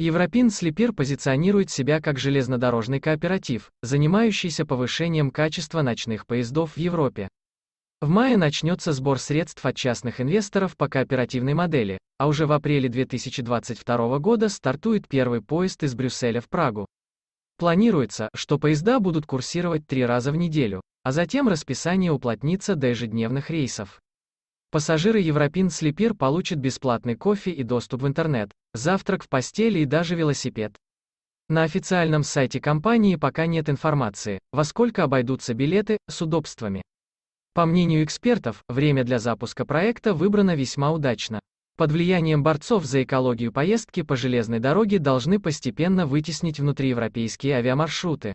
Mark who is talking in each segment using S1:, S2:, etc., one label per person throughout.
S1: Европин Слепир позиционирует себя как железнодорожный кооператив, занимающийся повышением качества ночных поездов в Европе. В мае начнется сбор средств от частных инвесторов по кооперативной модели, а уже в апреле 2022 года стартует первый поезд из Брюсселя в Прагу. Планируется, что поезда будут курсировать три раза в неделю, а затем расписание уплотнится до ежедневных рейсов. Пассажиры-европин Слепир получат бесплатный кофе и доступ в интернет, завтрак в постели и даже велосипед. На официальном сайте компании пока нет информации, во сколько обойдутся билеты, с удобствами. По мнению экспертов, время для запуска проекта выбрано весьма удачно. Под влиянием борцов за экологию поездки по железной дороге должны постепенно вытеснить внутриевропейские авиамаршруты.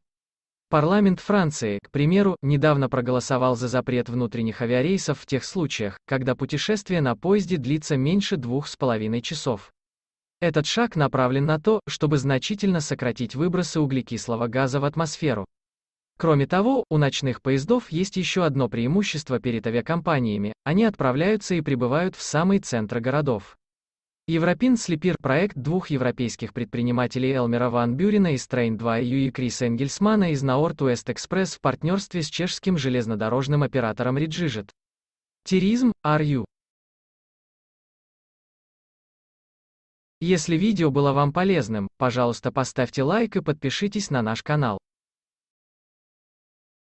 S1: Парламент Франции, к примеру, недавно проголосовал за запрет внутренних авиарейсов в тех случаях, когда путешествие на поезде длится меньше двух с половиной часов. Этот шаг направлен на то, чтобы значительно сократить выбросы углекислого газа в атмосферу. Кроме того, у ночных поездов есть еще одно преимущество перед авиакомпаниями – они отправляются и прибывают в самые центры городов. Европин Слепир – проект двух европейских предпринимателей Элмера Ван Бюрина из Train 2 EU и Криса Энгельсмана из Наорт Уэст Экспресс в партнерстве с чешским железнодорожным оператором Реджижет.
S2: Теризм, арью. Если видео было вам полезным, пожалуйста поставьте лайк и подпишитесь на наш канал.